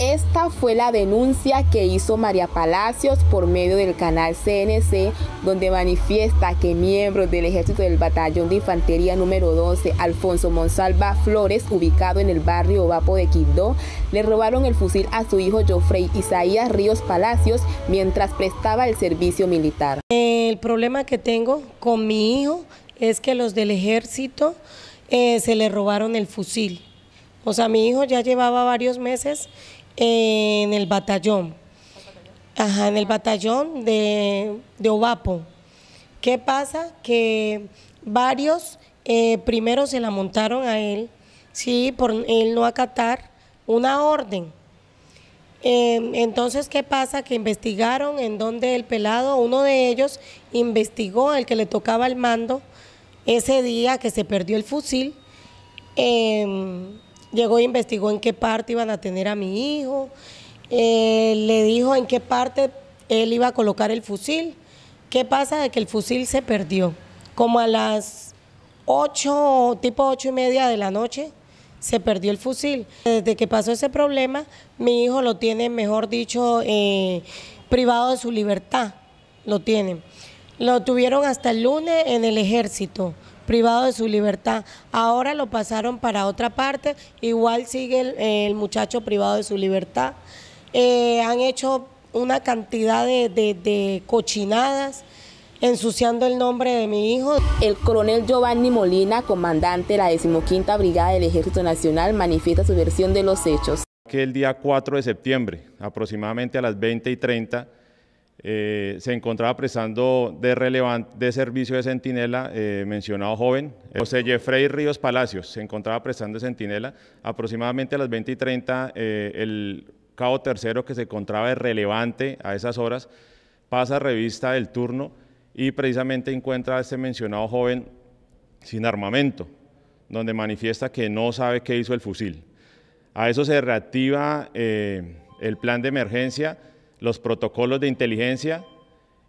Esta fue la denuncia que hizo María Palacios por medio del canal CNC, donde manifiesta que miembros del ejército del batallón de infantería número 12, Alfonso Monsalva Flores, ubicado en el barrio Vapo de Quindó, le robaron el fusil a su hijo Joffrey Isaías Ríos Palacios mientras prestaba el servicio militar. El problema que tengo con mi hijo es que los del ejército eh, se le robaron el fusil. O sea, mi hijo ya llevaba varios meses en el batallón. Ajá, en el batallón de, de ¿Qué pasa? Que varios eh, primero se la montaron a él, sí, por él no acatar una orden. Em, entonces, ¿qué pasa? Que investigaron en donde el pelado, uno de ellos, investigó el que le tocaba el mando ese día que se perdió el fusil. Em, llegó e investigó en qué parte iban a tener a mi hijo, eh, le dijo en qué parte él iba a colocar el fusil. ¿Qué pasa de que el fusil se perdió? Como a las 8, tipo ocho y media de la noche, se perdió el fusil. Desde que pasó ese problema, mi hijo lo tiene, mejor dicho, eh, privado de su libertad. Lo tienen. Lo tuvieron hasta el lunes en el ejército privado de su libertad. Ahora lo pasaron para otra parte, igual sigue el, muchacho privado de su libertad. Eh, han hecho una cantidad de, cochinadas ensuciando el nombre de mi hijo. El coronel Giovanni Molina, comandante de la 15 Brigada del Ejército Nacional, manifiesta su versión de los hechos. Que el día 4 de septiembre, aproximadamente a las 20 y 30, eh, se encontraba prestando de, de servicio de centinela, eh, mencionado joven, José Jeffrey Ríos Palacios, se encontraba prestando de centinela. Aproximadamente a las 20 y 30, eh, el cabo tercero que se encontraba de relevante a esas horas pasa revista del turno y precisamente encuentra a este mencionado joven sin armamento, donde manifiesta que no sabe qué hizo el fusil. A eso se reactiva el plan de emergencia los protocolos de inteligencia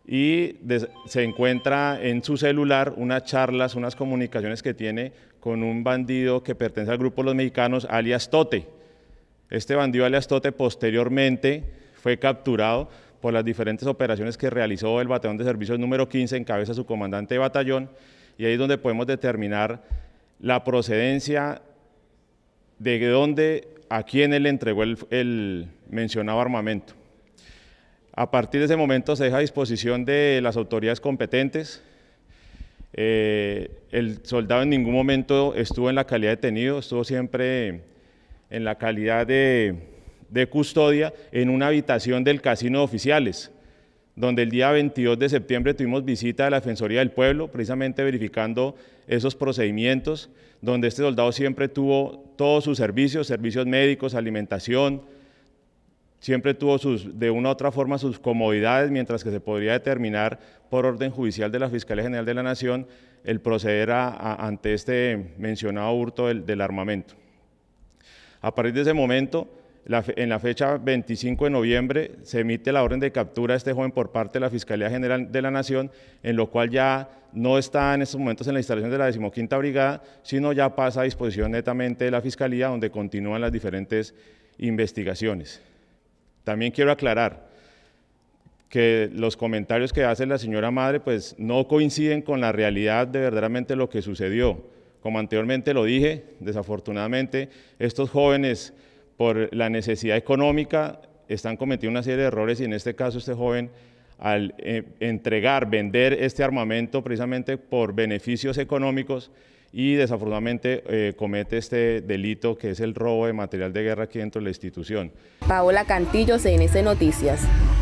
y se encuentra en su celular unas charlas, unas comunicaciones que tiene con un bandido que pertenece al grupo de Los Mexicanos, alias Tote. Este bandido alias Tote posteriormente fue capturado por las diferentes operaciones que realizó el Batallón de Servicios número 15 en cabeza de su comandante de batallón y ahí es donde podemos determinar la procedencia de dónde, a quién él entregó el mencionado armamento. A partir de ese momento se deja a disposición de las autoridades competentes. Eh, el soldado en ningún momento estuvo en la calidad de detenido, estuvo siempre en la calidad de, de custodia en una habitación del casino de oficiales, donde el día 22 de septiembre tuvimos visita a la Defensoría del Pueblo, precisamente verificando esos procedimientos, donde este soldado siempre tuvo todos sus servicios, servicios médicos, alimentación, siempre tuvo sus, de una u otra forma sus comodidades, mientras que se podría determinar por orden judicial de la Fiscalía General de la Nación el proceder ante este mencionado hurto del, armamento. A partir de ese momento, en la fecha 25 de noviembre, se emite la orden de captura de este joven por parte de la Fiscalía General de la Nación, en lo cual ya no está en estos momentos en la instalación de la 15 Brigada, sino ya pasa a disposición netamente de la Fiscalía, donde continúan las diferentes investigaciones. También quiero aclarar que los comentarios que hace la señora madre pues no coinciden con la realidad de verdaderamente lo que sucedió. Como anteriormente lo dije, desafortunadamente estos jóvenes por la necesidad económica están cometiendo una serie de errores y en este caso este joven al eh, entregar, vender este armamento precisamente por beneficios económicos, y desafortunadamente eh, comete este delito que es el robo de material de guerra aquí dentro de la institución. Paola Cantillo, CNC Noticias.